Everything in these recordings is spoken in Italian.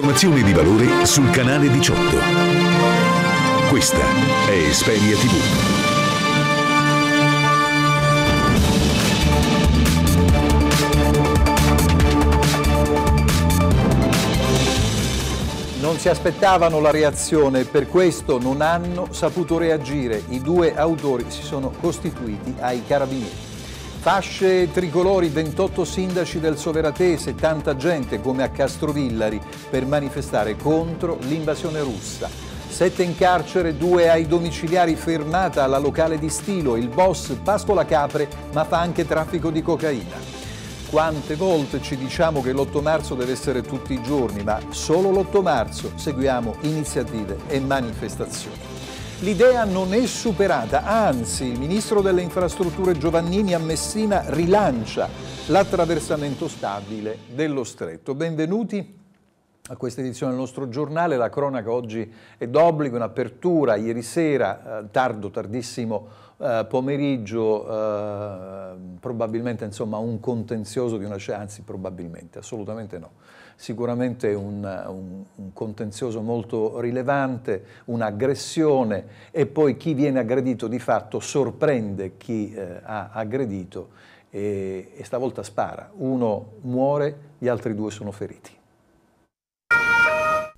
Informazioni di valore sul canale 18. Questa è Esperia TV. Non si aspettavano la reazione, per questo non hanno saputo reagire. I due autori si sono costituiti ai carabinieri. Fasce tricolori, 28 sindaci del Soveratese, tanta gente come a Castrovillari per manifestare contro l'invasione russa. Sette in carcere, due ai domiciliari fermata alla locale di Stilo, il boss pascola capre ma fa anche traffico di cocaina. Quante volte ci diciamo che l'8 marzo deve essere tutti i giorni, ma solo l'8 marzo seguiamo iniziative e manifestazioni l'idea non è superata, anzi il ministro delle infrastrutture Giovannini a Messina rilancia l'attraversamento stabile dello stretto. Benvenuti a questa edizione del nostro giornale, la cronaca oggi è d'obbligo, in apertura, ieri sera, eh, tardo, tardissimo eh, pomeriggio, eh, probabilmente insomma un contenzioso di una, anzi probabilmente, assolutamente no sicuramente un, un, un contenzioso molto rilevante, un'aggressione e poi chi viene aggredito di fatto sorprende chi eh, ha aggredito e, e stavolta spara. Uno muore, gli altri due sono feriti.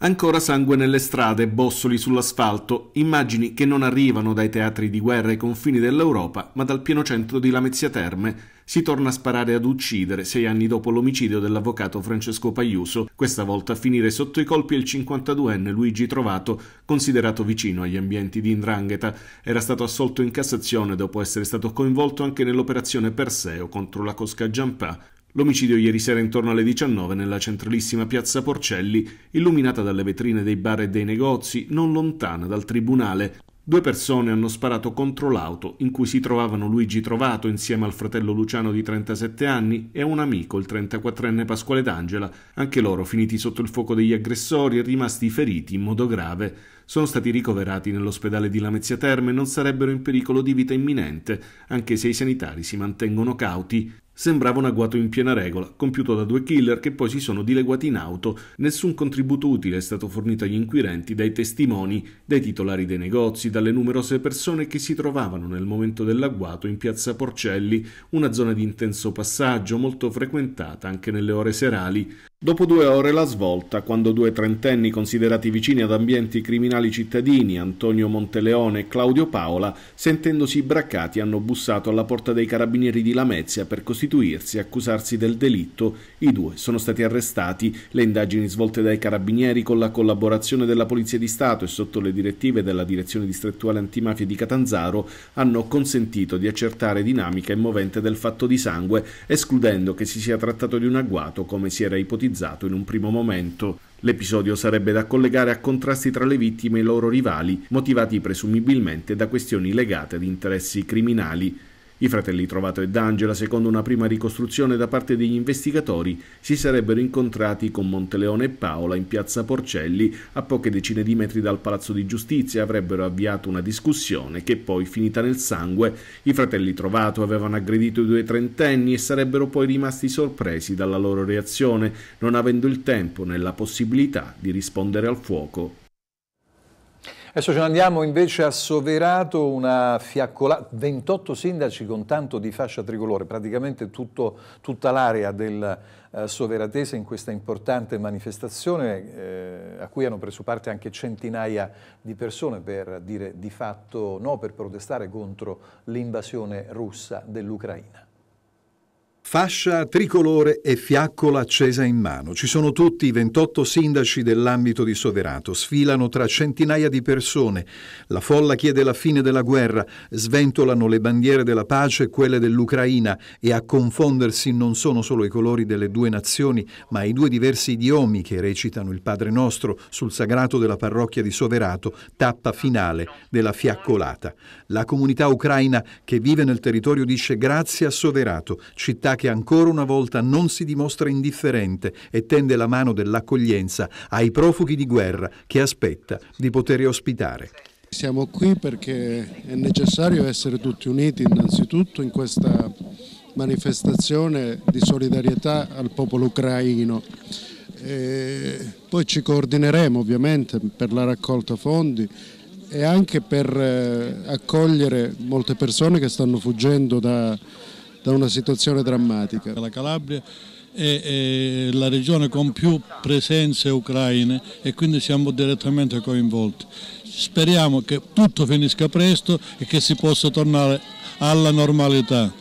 Ancora sangue nelle strade, bossoli sull'asfalto, immagini che non arrivano dai teatri di guerra ai confini dell'Europa, ma dal pieno centro di Lamezia Terme. Si torna a sparare ad uccidere sei anni dopo l'omicidio dell'avvocato Francesco Pagliuso, questa volta a finire sotto i colpi il 52enne Luigi Trovato, considerato vicino agli ambienti di Indrangheta. Era stato assolto in Cassazione dopo essere stato coinvolto anche nell'operazione Perseo contro la Cosca Giampà. L'omicidio ieri sera intorno alle 19 nella centralissima piazza Porcelli, illuminata dalle vetrine dei bar e dei negozi, non lontana dal tribunale. Due persone hanno sparato contro l'auto in cui si trovavano Luigi Trovato insieme al fratello Luciano di 37 anni e un amico, il 34enne Pasquale D'Angela, anche loro finiti sotto il fuoco degli aggressori e rimasti feriti in modo grave sono stati ricoverati nell'ospedale di Lamezia Terme e non sarebbero in pericolo di vita imminente, anche se i sanitari si mantengono cauti. Sembrava un agguato in piena regola, compiuto da due killer che poi si sono dileguati in auto. Nessun contributo utile è stato fornito agli inquirenti dai testimoni, dai titolari dei negozi, dalle numerose persone che si trovavano nel momento dell'agguato in piazza Porcelli, una zona di intenso passaggio molto frequentata anche nelle ore serali. Dopo due ore la svolta, quando due trentenni considerati vicini ad ambienti criminali cittadini, Antonio Monteleone e Claudio Paola, sentendosi braccati, hanno bussato alla porta dei carabinieri di Lamezia per costituirsi e accusarsi del delitto. I due sono stati arrestati. Le indagini svolte dai carabinieri con la collaborazione della Polizia di Stato e sotto le direttive della Direzione Distrettuale Antimafia di Catanzaro hanno consentito di accertare dinamica e movente del fatto di sangue, escludendo che si sia trattato di un agguato come si era ipotizzato ipotizzato in un primo momento. L'episodio sarebbe da collegare a contrasti tra le vittime e i loro rivali, motivati presumibilmente da questioni legate ad interessi criminali. I fratelli Trovato e D'Angela, secondo una prima ricostruzione da parte degli investigatori, si sarebbero incontrati con Monteleone e Paola in piazza Porcelli, a poche decine di metri dal Palazzo di Giustizia, avrebbero avviato una discussione che poi, finita nel sangue, i fratelli Trovato avevano aggredito i due trentenni e sarebbero poi rimasti sorpresi dalla loro reazione, non avendo il tempo né la possibilità di rispondere al fuoco. Adesso ce ne andiamo invece a Soverato, una fiaccola... 28 sindaci con tanto di fascia tricolore, praticamente tutto, tutta l'area del eh, Soveratese in questa importante manifestazione eh, a cui hanno preso parte anche centinaia di persone per dire di fatto no, per protestare contro l'invasione russa dell'Ucraina. Fascia tricolore e fiaccola accesa in mano. Ci sono tutti i 28 sindaci dell'ambito di Soverato. Sfilano tra centinaia di persone. La folla chiede la fine della guerra. Sventolano le bandiere della pace e quelle dell'Ucraina. E a confondersi non sono solo i colori delle due nazioni, ma i due diversi idiomi che recitano il Padre Nostro sul sagrato della parrocchia di Soverato, tappa finale della fiaccolata. La comunità ucraina che vive nel territorio dice grazie a Soverato, città che ancora una volta non si dimostra indifferente e tende la mano dell'accoglienza ai profughi di guerra che aspetta di poter ospitare. Siamo qui perché è necessario essere tutti uniti innanzitutto in questa manifestazione di solidarietà al popolo ucraino. E poi ci coordineremo ovviamente per la raccolta fondi e anche per eh, accogliere molte persone che stanno fuggendo da, da una situazione drammatica. La Calabria è, la regione con più presenze ucraine e quindi siamo direttamente coinvolti. Speriamo che tutto finisca presto e che si possa tornare alla normalità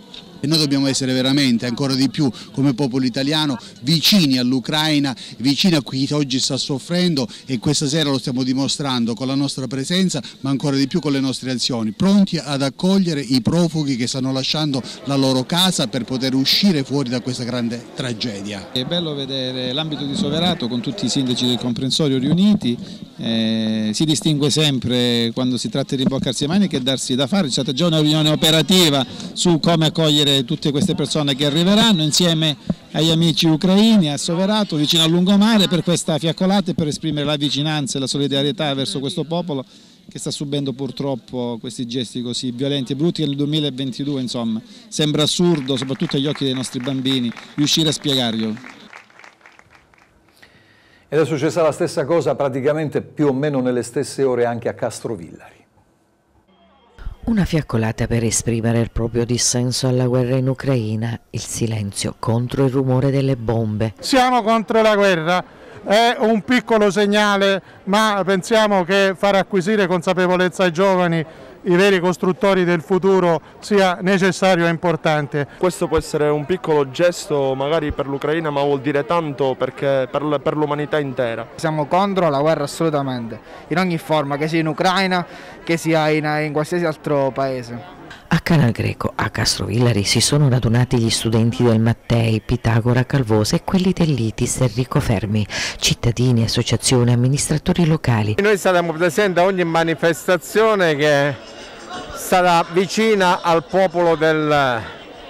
e noi dobbiamo essere veramente ancora di più come popolo italiano vicini all'Ucraina, vicini a chi oggi sta soffrendo e questa sera lo stiamo dimostrando con la nostra presenza ma ancora di più con le nostre azioni, pronti ad accogliere i profughi che stanno lasciando la loro casa per poter uscire fuori da questa grande tragedia. È bello vedere l'ambito di Soverato con tutti i sindaci del comprensorio riuniti eh, si distingue sempre quando si tratta di rimboccarsi le maniche e darsi da fare, c'è stata già una riunione operativa su come accogliere tutte queste persone che arriveranno insieme agli amici ucraini a Soverato, vicino al lungomare per questa fiaccolata e per esprimere la vicinanza e la solidarietà verso questo popolo che sta subendo purtroppo questi gesti così violenti e brutti nel 2022 insomma sembra assurdo soprattutto agli occhi dei nostri bambini riuscire a spiegarglielo. Ed è successa la stessa cosa praticamente più o meno nelle stesse ore anche a Castrovillari. Una fiaccolata per esprimere il proprio dissenso alla guerra in Ucraina, il silenzio contro il rumore delle bombe. Siamo contro la guerra, è un piccolo segnale, ma pensiamo che far acquisire consapevolezza ai giovani i veri costruttori del futuro sia necessario e importante. Questo può essere un piccolo gesto magari per l'Ucraina ma vuol dire tanto perché per l'umanità intera. Siamo contro la guerra assolutamente, in ogni forma, che sia in Ucraina, che sia in, in qualsiasi altro paese. A Canal Greco, a Castrovillari, si sono radunati gli studenti del Mattei, Pitagora, Calvosa e quelli dell'Itis, Enrico Fermi, cittadini, associazioni, amministratori locali. Noi saremo presenti a ogni manifestazione che sarà vicina al popolo del,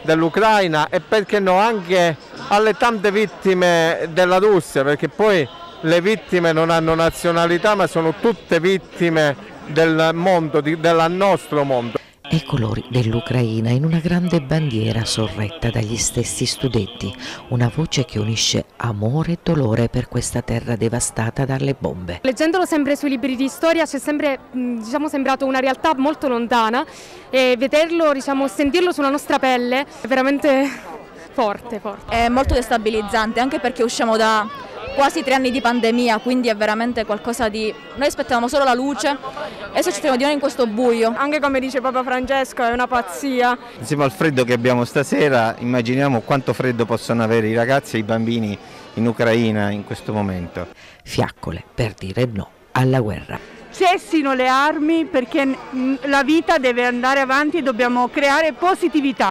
dell'Ucraina e perché no anche alle tante vittime della Russia, perché poi le vittime non hanno nazionalità ma sono tutte vittime del mondo, del nostro mondo e colori dell'Ucraina in una grande bandiera sorretta dagli stessi studenti, una voce che unisce amore e dolore per questa terra devastata dalle bombe. Leggendolo sempre sui libri di storia ci è sempre mm, diciamo, sembrato una realtà molto lontana e vederlo, diciamo, sentirlo sulla nostra pelle è veramente forte, forte. È molto destabilizzante anche perché usciamo da quasi tre anni di pandemia, quindi è veramente qualcosa di... Noi aspettavamo solo la luce e adesso ci troviamo di nuovo in questo buio. Anche come dice Papa Francesco è una pazzia. Insieme al freddo che abbiamo stasera immaginiamo quanto freddo possono avere i ragazzi e i bambini in Ucraina in questo momento. Fiaccole per dire no alla guerra cessino le armi perché la vita deve andare avanti e dobbiamo creare positività.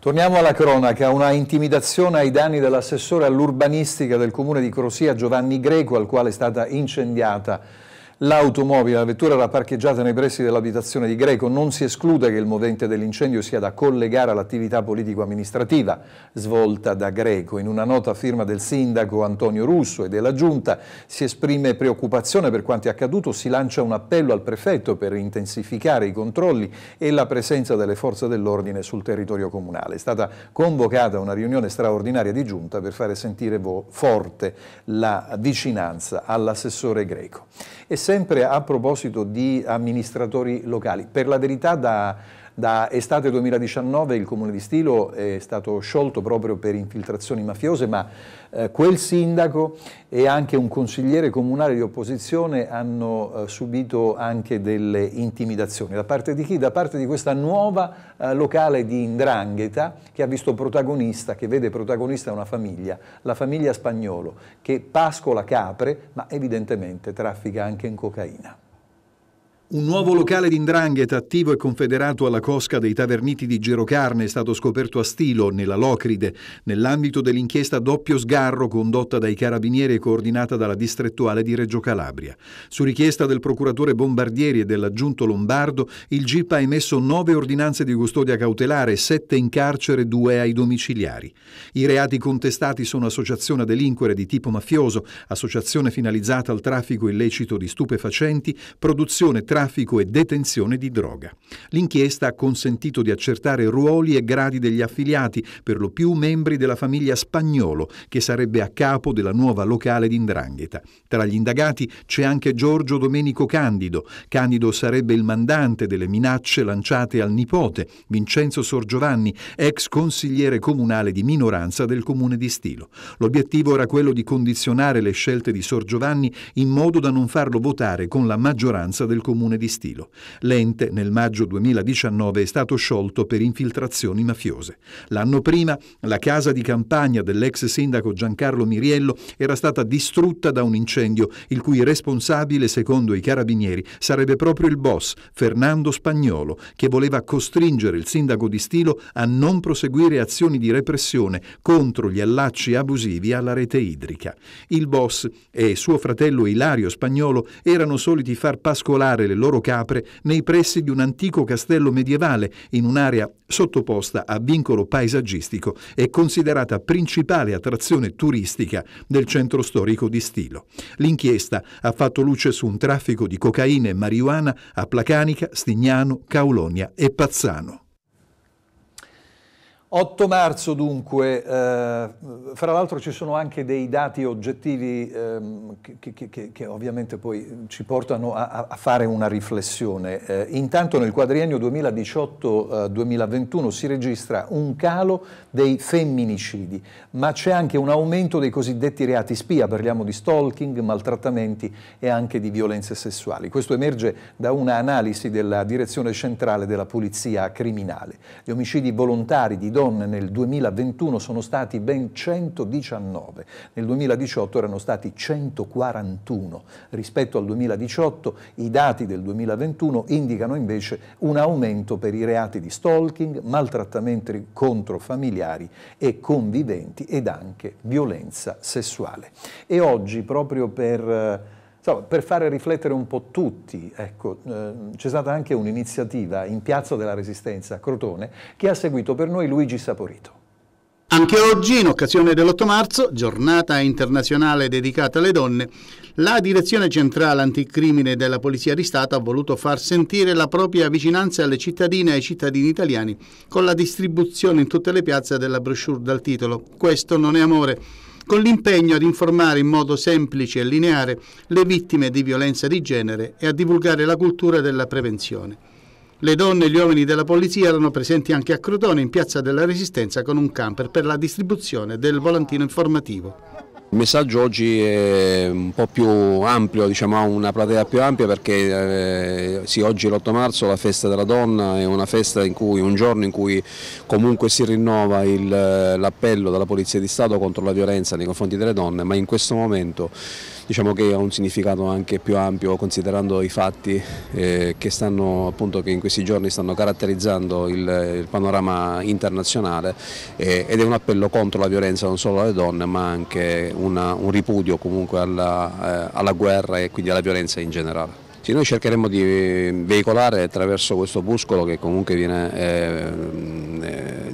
Torniamo alla cronaca, una intimidazione ai danni dell'assessore all'urbanistica del comune di Crosia Giovanni Greco al quale è stata incendiata L'automobile, la vettura era parcheggiata nei pressi dell'abitazione di Greco. Non si esclude che il movente dell'incendio sia da collegare all'attività politico-amministrativa svolta da Greco. In una nota firma del sindaco Antonio Russo e della Giunta si esprime preoccupazione per quanto è accaduto, si lancia un appello al prefetto per intensificare i controlli e la presenza delle forze dell'ordine sul territorio comunale. È stata convocata una riunione straordinaria di Giunta per fare sentire forte la vicinanza all'assessore Greco. E sempre a proposito di amministratori locali, per la verità da da estate 2019 il comune di Stilo è stato sciolto proprio per infiltrazioni mafiose, ma eh, quel sindaco e anche un consigliere comunale di opposizione hanno eh, subito anche delle intimidazioni. Da parte di chi? Da parte di questa nuova eh, locale di Indrangheta che ha visto protagonista, che vede protagonista una famiglia, la famiglia spagnolo, che pascola capre, ma evidentemente traffica anche in cocaina. Un nuovo locale di indrangheta attivo e confederato alla cosca dei taverniti di Girocarne è stato scoperto a Stilo, nella Locride, nell'ambito dell'inchiesta doppio sgarro condotta dai carabinieri e coordinata dalla distrettuale di Reggio Calabria. Su richiesta del procuratore Bombardieri e dell'aggiunto Lombardo, il GIP ha emesso nove ordinanze di custodia cautelare, sette in carcere e due ai domiciliari. I reati contestati sono associazione a delinquere di tipo mafioso, associazione finalizzata al traffico illecito di stupefacenti, produzione tra traffico e detenzione di droga. L'inchiesta ha consentito di accertare ruoli e gradi degli affiliati, per lo più membri della famiglia Spagnolo, che sarebbe a capo della nuova locale di Ndrangheta. Tra gli indagati c'è anche Giorgio Domenico Candido. Candido sarebbe il mandante delle minacce lanciate al nipote, Vincenzo Sorgiovanni, ex consigliere comunale di minoranza del comune di Stilo. L'obiettivo era quello di condizionare le scelte di Sorgiovanni in modo da non farlo votare con la maggioranza del comune comune di stilo. L'ente nel maggio 2019 è stato sciolto per infiltrazioni mafiose. L'anno prima la casa di campagna dell'ex sindaco Giancarlo Miriello era stata distrutta da un incendio, il cui responsabile, secondo i carabinieri, sarebbe proprio il boss, Fernando Spagnolo, che voleva costringere il sindaco di Stilo a non proseguire azioni di repressione contro gli allacci abusivi alla rete idrica. Il boss e suo fratello Ilario Spagnolo erano soliti far pascolare le loro capre nei pressi di un antico castello medievale in un'area sottoposta a vincolo paesaggistico e considerata principale attrazione turistica del centro storico di Stilo. L'inchiesta ha fatto luce su un traffico di cocaina e marijuana a Placanica, Stignano, Caulonia e Pazzano. 8 marzo dunque, eh, fra l'altro ci sono anche dei dati oggettivi eh, che, che, che, che, ovviamente poi ci portano a, a fare una riflessione. Eh, intanto nel quadriennio 2018-2021 eh, si registra un calo dei femminicidi, ma c'è anche un aumento dei cosiddetti reati spia, parliamo di stalking, maltrattamenti e anche di violenze sessuali. Questo emerge da un'analisi della Direzione Centrale della Polizia Criminale. Gli omicidi volontari di donne nel 2021 sono stati ben 119, nel 2018 erano stati 141. Rispetto al 2018 i dati del 2021 indicano invece un aumento per i reati di stalking, maltrattamenti contro familiari e conviventi ed anche violenza sessuale. E oggi proprio per eh, Insomma, per fare riflettere un po' tutti, ecco, eh, c'è stata anche un'iniziativa in Piazza della Resistenza a Crotone che ha seguito per noi Luigi Saporito. Anche oggi, in occasione dell'8 marzo, giornata internazionale dedicata alle donne, la Direzione Centrale Anticrimine della Polizia di Stato ha voluto far sentire la propria vicinanza alle cittadine e ai cittadini italiani con la distribuzione in tutte le piazze della brochure dal titolo Questo non è amore con l'impegno ad informare in modo semplice e lineare le vittime di violenza di genere e a divulgare la cultura della prevenzione. Le donne e gli uomini della polizia erano presenti anche a Crotone in Piazza della Resistenza con un camper per la distribuzione del volantino informativo. Il messaggio oggi è un po' più ampio, diciamo, ha una platea più ampia perché eh, sì, oggi l'8 marzo la festa della donna è una festa in cui, un giorno in cui comunque si rinnova l'appello della Polizia di Stato contro la violenza nei confronti delle donne, ma in questo momento diciamo che ha un significato anche più ampio considerando i fatti eh, che, stanno, appunto, che, in questi giorni stanno caratterizzando il, il panorama internazionale eh, ed è un appello contro la violenza non solo alle donne ma anche una, un ripudio comunque alla, eh, alla guerra e quindi alla violenza in generale noi cercheremo di veicolare attraverso questo buscolo che comunque viene eh,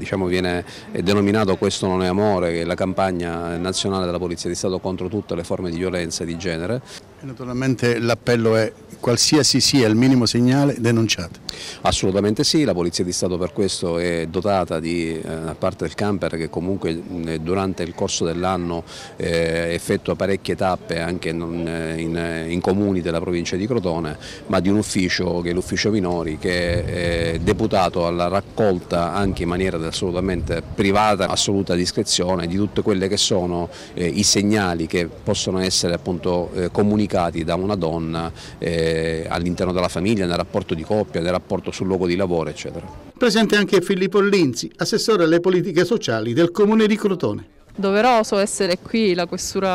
diciamo, viene denominato Questo non è amore, che è la campagna nazionale della Polizia di Stato contro tutte le forme di violenza di genere. Naturalmente l'appello è qualsiasi sia il minimo segnale denunciate. Assolutamente sì, la Polizia di Stato per questo è dotata di una eh, parte del camper che comunque eh, durante il corso dell'anno eh, effettua parecchie tappe anche in, in, comuni della provincia di Crotone, ma di un ufficio che è l'ufficio minori che è deputato alla raccolta anche in maniera assolutamente privata, assoluta discrezione di tutte quelle che sono i segnali che possono essere appunto comunicati affrontati da una donna eh, all'interno della famiglia, nel rapporto di coppia, nel rapporto sul luogo di lavoro, eccetera. Presente anche Filippo Linzi, assessore alle politiche sociali del Comune di Crotone doveroso essere qui, la questura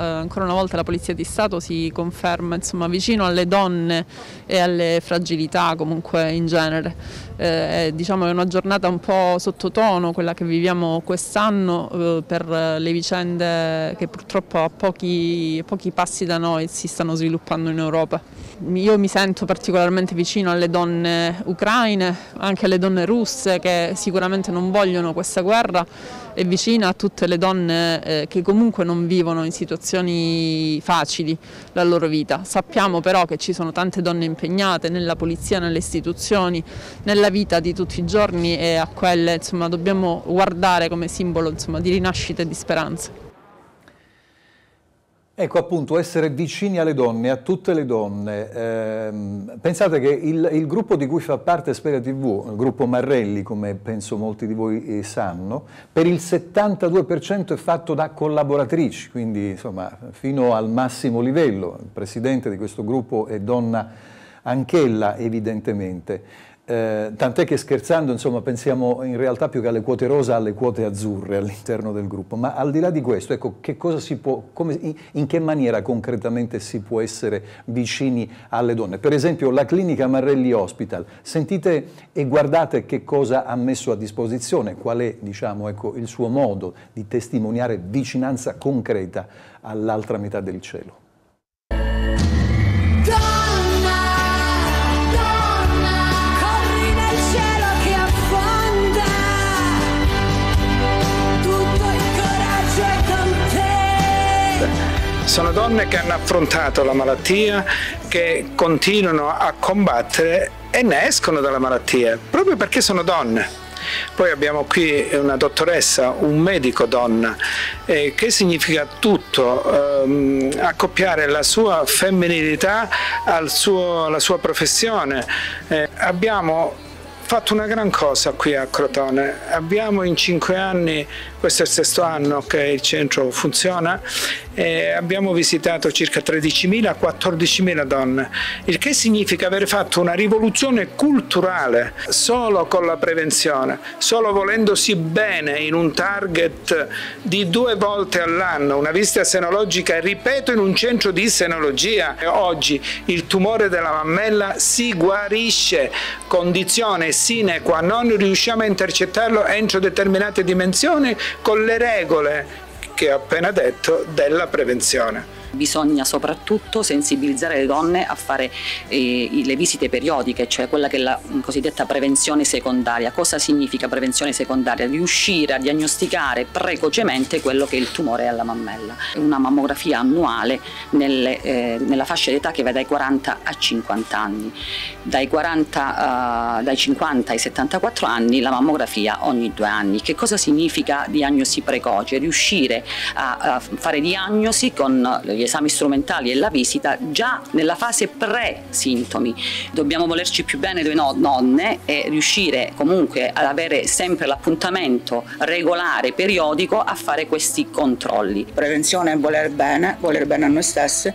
eh, ancora una volta la Polizia di Stato si conferma insomma, vicino alle donne e alle fragilità comunque in genere. Eh, è, diciamo, è una giornata un po' sottotono quella che viviamo quest'anno eh, per le vicende che purtroppo a pochi, pochi passi da noi si stanno sviluppando in Europa. Io mi sento particolarmente vicino alle donne ucraine, anche alle donne russe che sicuramente non vogliono questa guerra e vicina a tutte le donne eh, che comunque non vivono in situazioni facili la loro vita. Sappiamo però che ci sono tante donne impegnate nella polizia, nelle istituzioni, nella vita di tutti i giorni e a quelle insomma, dobbiamo guardare come simbolo insomma, di rinascita e di speranza. Ecco appunto, essere vicini alle donne, a tutte le donne. Eh, pensate che il, il, gruppo di cui fa parte Speria TV, il gruppo Marrelli, come penso molti di voi eh, sanno, per il 72% è fatto da collaboratrici, quindi insomma fino al massimo livello. Il presidente di questo gruppo è donna Anch'ella evidentemente. Eh, tant'è che scherzando insomma, pensiamo in realtà più che alle quote rosa alle quote azzurre all'interno del gruppo, ma al di là di questo, ecco, che può, come, in, che maniera concretamente si può essere vicini alle donne? Per esempio la clinica Marrelli Hospital, sentite e guardate che cosa ha messo a disposizione, qual è diciamo, ecco, il suo modo di testimoniare vicinanza concreta all'altra metà del cielo. Go! Sono donne che hanno affrontato la malattia, che continuano a combattere e ne escono dalla malattia, proprio perché sono donne. Poi abbiamo qui una dottoressa, un medico donna, eh, che significa tutto, ehm, accoppiare la sua femminilità alla sua professione. Eh, abbiamo fatto una gran cosa qui a Crotone, abbiamo in cinque anni questo è il sesto anno che il centro funziona e abbiamo visitato circa 13.000-14.000 donne, il che significa aver fatto una rivoluzione culturale solo con la prevenzione, solo volendosi bene in un target di due volte all'anno, una visita senologica, ripeto, in un centro di senologia. Oggi il tumore della mammella si guarisce, condizione sine qua non riusciamo a intercettarlo entro determinate dimensioni con le regole che ho appena detto della prevenzione. Bisogna soprattutto sensibilizzare le donne a fare eh, le visite periodiche, cioè quella che è la mm, cosiddetta prevenzione secondaria. Cosa significa prevenzione secondaria? Riuscire a diagnosticare precocemente quello che è il tumore alla mammella. Una mammografia annuale nelle, eh, nella fascia d'età che va dai 40 a 50 anni. Dai, 40, eh, dai 50 ai 74 anni la mammografia ogni due anni. Che cosa significa diagnosi precoce? Riuscire a, a fare diagnosi con gli esami strumentali e la visita già nella fase pre-sintomi. Dobbiamo volerci più bene delle no nonne e riuscire comunque ad avere sempre l'appuntamento regolare, periodico, a fare questi controlli. Prevenzione è voler bene, voler bene a noi stessi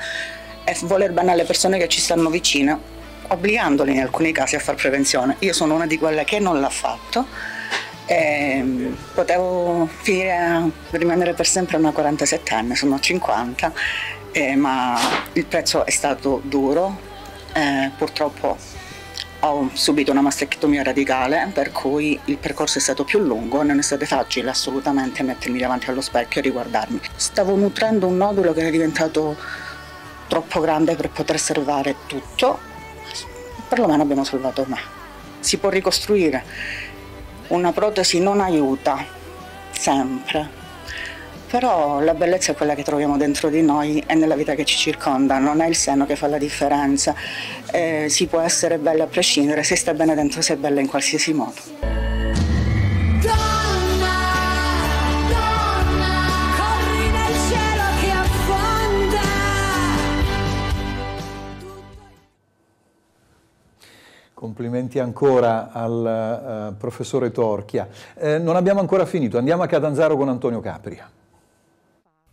e voler bene alle persone che ci stanno vicino, obbligandoli in alcuni casi a fare prevenzione. Io sono una di quelle che non l'ha fatto e ehm, potevo finire rimanere per sempre una 47 anni, sono 50, eh, ma il prezzo è stato duro. Eh, purtroppo ho subito una mastectomia radicale, per cui il percorso è stato più lungo, e non è stato facile assolutamente mettermi davanti allo specchio e riguardarmi. Stavo nutrendo un nodulo che era diventato troppo grande per poter salvare tutto, perlomeno abbiamo salvato me. Si può ricostruire una protesi non aiuta, sempre. Però la bellezza è quella che troviamo dentro di noi e nella vita che ci circonda, non è il seno che fa la differenza. Eh, si può essere bella a prescindere, se sta bene dentro si è bella in qualsiasi modo. Complimenti ancora al uh, professore Torchia. Eh, non abbiamo ancora finito, andiamo a Catanzaro con Antonio Capria.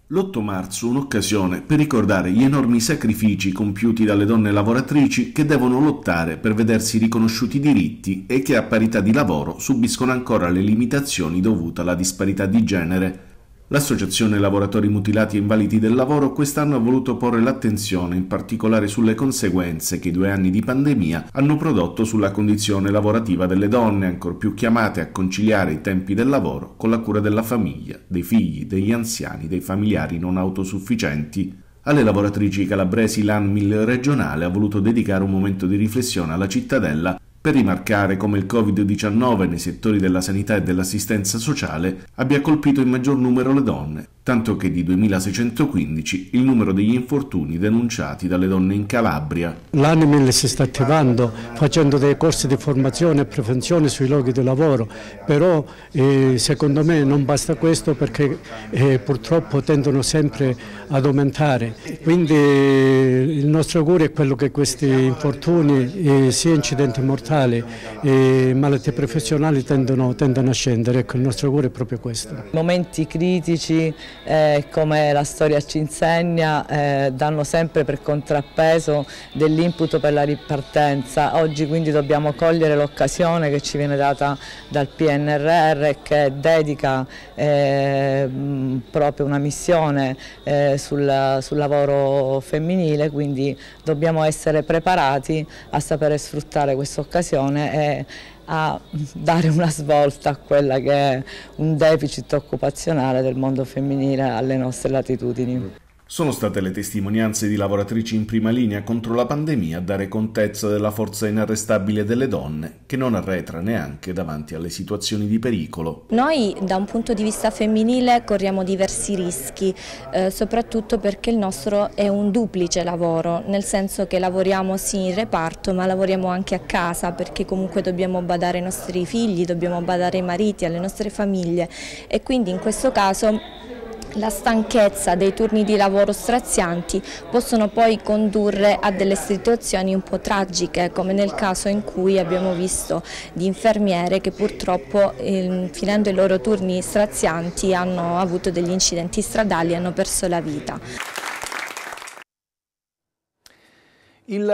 L'8 marzo un'occasione per ricordare gli enormi sacrifici compiuti dalle donne lavoratrici che devono lottare per vedersi riconosciuti diritti e che a parità di lavoro subiscono ancora le limitazioni dovute alla disparità di genere. L'Associazione Lavoratori Mutilati e Invalidi del Lavoro quest'anno ha voluto porre l'attenzione in particolare sulle conseguenze che i due anni di pandemia hanno prodotto sulla condizione lavorativa delle donne, ancor più chiamate a conciliare i tempi del lavoro con la cura della famiglia, dei figli, degli anziani, dei familiari non autosufficienti. Alle lavoratrici calabresi l'ANMIL regionale ha voluto dedicare un momento di riflessione alla cittadella per rimarcare come il Covid-19 nei settori della sanità e dell'assistenza sociale abbia colpito in maggior numero le donne, tanto che di 2615 il numero degli infortuni denunciati dalle donne in Calabria. L'ANIMIL si sta attivando facendo dei corsi di formazione e prevenzione sui luoghi di lavoro, però eh, secondo me non basta questo perché eh, purtroppo tendono sempre ad aumentare. Quindi eh, il nostro augurio è quello che questi infortuni, eh, sia incidenti mortali e eh, malattie professionali, tendono, tendono, a scendere. Ecco, il nostro augurio è proprio questo. Momenti critici eh, come la storia ci insegna, eh, danno sempre per contrappeso dell'input per la ripartenza. Oggi quindi dobbiamo cogliere l'occasione che ci viene data dal PNRR che dedica eh, proprio una missione eh, sul, sul lavoro femminile, quindi dobbiamo essere preparati a sapere sfruttare questa occasione e a dare una svolta a quella che è un deficit occupazionale del mondo femminile alle nostre latitudini. Sono state le testimonianze di lavoratrici in prima linea contro la pandemia a dare contezza della forza inarrestabile delle donne, che non arretra neanche davanti alle situazioni di pericolo. Noi da un punto di vista femminile corriamo diversi rischi, eh, soprattutto perché il nostro è un duplice lavoro, nel senso che lavoriamo sì in reparto ma lavoriamo anche a casa perché comunque dobbiamo badare ai nostri figli, dobbiamo badare ai mariti, alle nostre famiglie e quindi in questo caso la stanchezza dei turni di lavoro strazianti possono poi condurre a delle situazioni un po' tragiche, come nel caso in cui abbiamo visto di infermiere che purtroppo eh, finendo i loro turni strazianti hanno avuto degli incidenti stradali e hanno perso la vita. Il,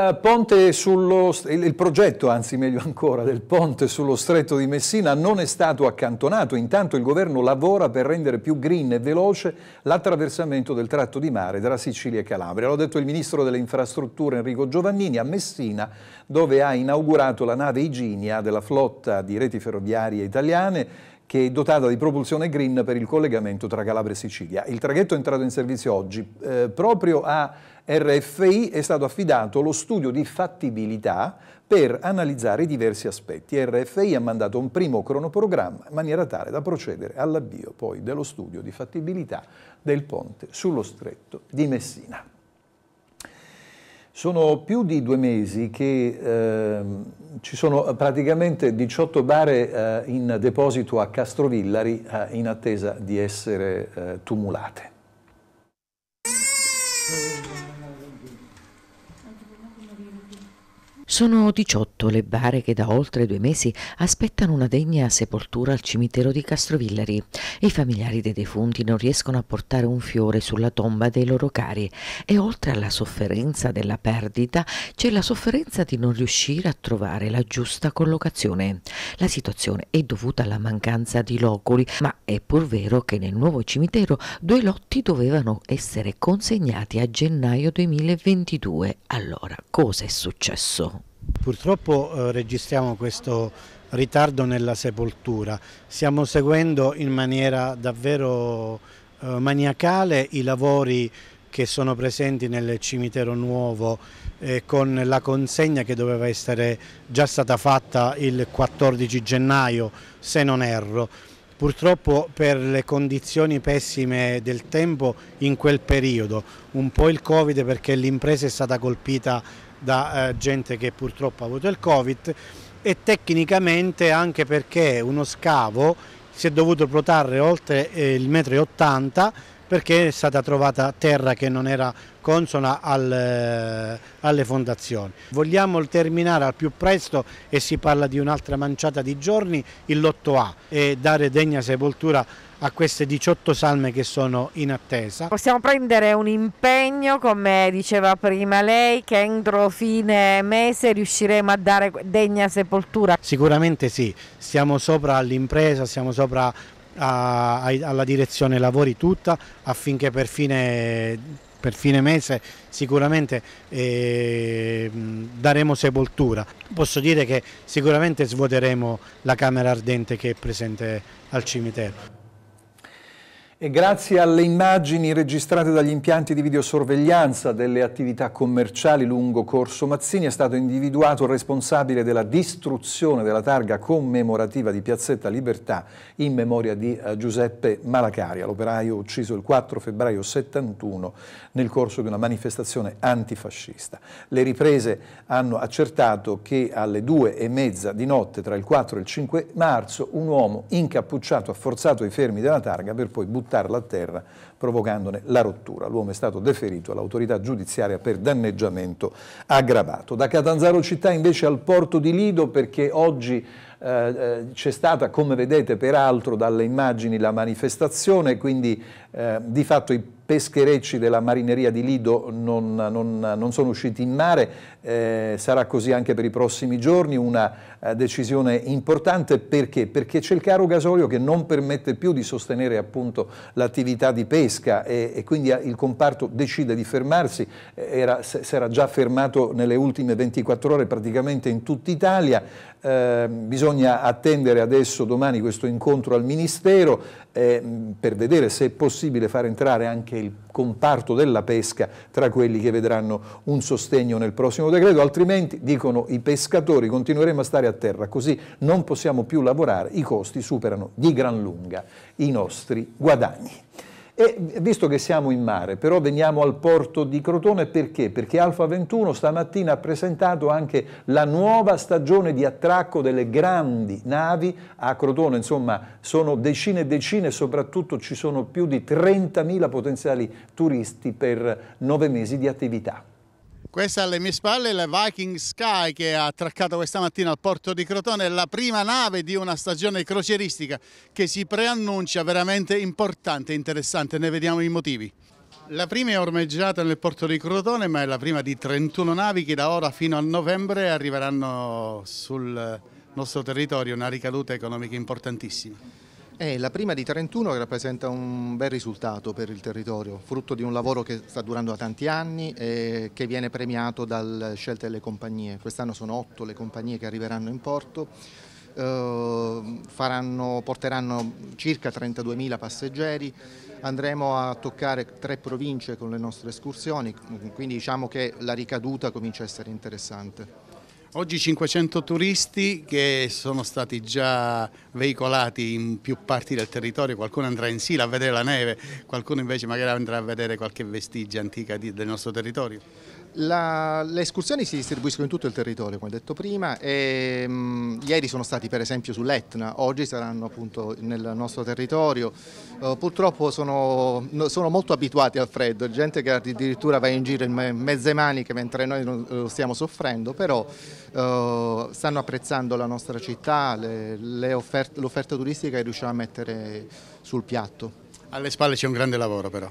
sullo, il, progetto, anzi meglio ancora, del ponte sullo stretto di Messina non è stato accantonato, intanto il governo lavora per rendere più green e veloce l'attraversamento del tratto di mare tra Sicilia e Calabria. L'ha detto il ministro delle infrastrutture Enrico Giovannini a Messina dove ha inaugurato la nave Iginia della flotta di reti ferroviarie italiane che è dotata di propulsione green per il collegamento tra Calabria e Sicilia. Il traghetto è entrato in servizio oggi eh, proprio a RFI è stato affidato lo studio di fattibilità per analizzare i diversi aspetti. RFI ha mandato un primo cronoprogramma in maniera tale da procedere all'avvio poi dello studio di fattibilità del ponte sullo stretto di Messina. Sono più di due mesi che eh, ci sono praticamente 18 bare eh, in deposito a Castrovillari eh, in attesa di essere eh, tumulate. Sono 18 le bare che da oltre due mesi aspettano una degna sepoltura al cimitero di Castrovillari. I familiari dei defunti non riescono a portare un fiore sulla tomba dei loro cari e oltre alla sofferenza della perdita c'è la sofferenza di non riuscire a trovare la giusta collocazione. La situazione è dovuta alla mancanza di loculi, ma è pur vero che nel nuovo cimitero due lotti dovevano essere consegnati a gennaio 2022. Allora, cosa è successo? Purtroppo eh, registriamo questo ritardo nella sepoltura, stiamo seguendo in maniera davvero eh, maniacale i lavori che sono presenti nel cimitero nuovo eh, con la consegna che doveva essere già stata fatta il 14 gennaio se non erro. Purtroppo per le condizioni pessime del tempo in quel periodo, un po' il Covid perché l'impresa è stata colpita da eh, gente che purtroppo ha avuto il Covid e tecnicamente anche perché uno scavo si è dovuto protrarre oltre eh, il metro e 80 perché è stata trovata terra che non era consona al, eh, alle fondazioni. Vogliamo terminare al più presto e si parla di un'altra manciata di giorni, il lotto A e dare degna sepoltura a queste 18 salme che sono in attesa. Possiamo prendere un impegno, come diceva prima lei, che entro fine mese riusciremo a dare degna sepoltura? Sicuramente sì, siamo sopra all'impresa, siamo sopra a, a, alla direzione lavori tutta affinché per fine, per fine mese sicuramente eh, daremo sepoltura. Posso dire che sicuramente svuoteremo la camera ardente che è presente al cimitero. E grazie alle immagini registrate dagli impianti di videosorveglianza delle attività commerciali lungo Corso Mazzini è stato individuato il responsabile della distruzione della targa commemorativa di Piazzetta Libertà in memoria di eh, Giuseppe Malacaria, l'operaio ucciso il 4 febbraio 71 nel corso di una manifestazione antifascista. Le riprese hanno accertato che alle due e mezza di notte tra il 4 e il 5 marzo un uomo incappucciato ha forzato i fermi della targa per poi buttare buttare la terra provocandone la rottura. L'uomo è stato deferito all'autorità giudiziaria per danneggiamento aggravato. Da Catanzaro città invece al porto di Lido perché oggi eh, c'è stata, come vedete peraltro dalle immagini, la manifestazione, quindi eh, di fatto i pescherecci della marineria di Lido non, non, non sono usciti in mare, eh, sarà così anche per i prossimi giorni, una eh, decisione importante perché? Perché c'è il caro gasolio che non permette più di sostenere appunto l'attività di pesca e, e, quindi eh, il comparto decide di fermarsi, si eh, era già fermato nelle ultime 24 ore praticamente in tutta Italia, Ehm, bisogna attendere adesso domani questo incontro al Ministero eh, per vedere se è possibile far entrare anche il comparto della pesca tra quelli che vedranno un sostegno nel prossimo decreto, altrimenti dicono i pescatori continueremo a stare a terra, così non possiamo più lavorare, i costi superano di gran lunga i nostri guadagni. E visto che siamo in mare, però veniamo al porto di Crotone perché? Perché Alfa 21 stamattina ha presentato anche la nuova stagione di attracco delle grandi navi a Crotone, insomma sono decine e decine, soprattutto ci sono più di 30.000 potenziali turisti per nove mesi di attività. Questa alle mie spalle è la Viking Sky che ha attraccato questa mattina al porto di Crotone, è la prima nave di una stagione crocieristica che si preannuncia veramente importante e interessante, ne vediamo i motivi. La prima è ormeggiata nel porto di Crotone ma è la prima di 31 navi che da ora fino a novembre arriveranno sul nostro territorio, una ricaduta economica importantissima. Eh, la prima di 31 rappresenta un bel risultato per il territorio, frutto di un lavoro che sta durando da tanti anni e che viene premiato dalle scelte delle compagnie. Quest'anno sono otto le compagnie che arriveranno in porto, eh, faranno, porteranno circa 32.000 passeggeri, andremo a toccare tre province con le nostre escursioni, quindi diciamo che la ricaduta comincia a essere interessante. Oggi 500 turisti che sono stati già veicolati in più parti del territorio, qualcuno andrà in Sila a vedere la neve, qualcuno invece magari andrà a vedere qualche vestigia antica del nostro territorio. La, le escursioni si distribuiscono in tutto il territorio, come detto prima, e, mh, ieri sono stati per esempio sull'Etna, oggi saranno appunto nel nostro territorio. Uh, purtroppo sono, sono, molto abituati al freddo, gente che addirittura va in giro in mezze maniche mentre noi lo stiamo soffrendo, però uh, stanno apprezzando la nostra città, l'offerta turistica che riusciamo a mettere sul piatto. Alle spalle c'è un grande lavoro però.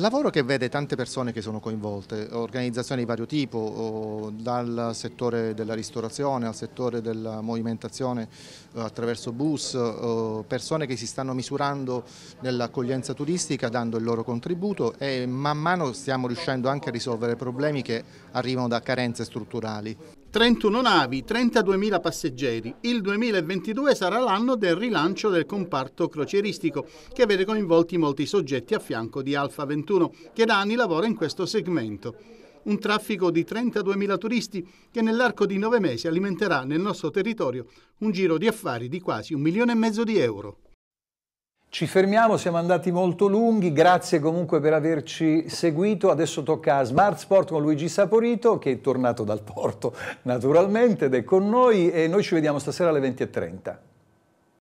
Lavoro che vede tante persone che sono coinvolte, organizzazioni di vario tipo, dal settore della ristorazione al settore della movimentazione eh, attraverso bus, eh, persone che si stanno misurando nell'accoglienza turistica dando il loro contributo e man mano stiamo riuscendo anche a risolvere problemi che arrivano da carenze strutturali. 31 navi, 32.000 passeggeri. Il 2022 sarà l'anno del rilancio del comparto crocieristico, che vede coinvolti molti soggetti a fianco di Alfa 21, che da anni lavora in questo segmento. Un traffico di 32.000 turisti che nell'arco di nove mesi alimenterà nel nostro territorio un giro di affari di quasi un milione e mezzo di euro. Ci fermiamo, siamo andati molto lunghi, grazie comunque per averci seguito. Adesso tocca a Smart Sport con Luigi Saporito, che è tornato dal porto naturalmente ed è con noi e noi ci vediamo stasera alle 20.30.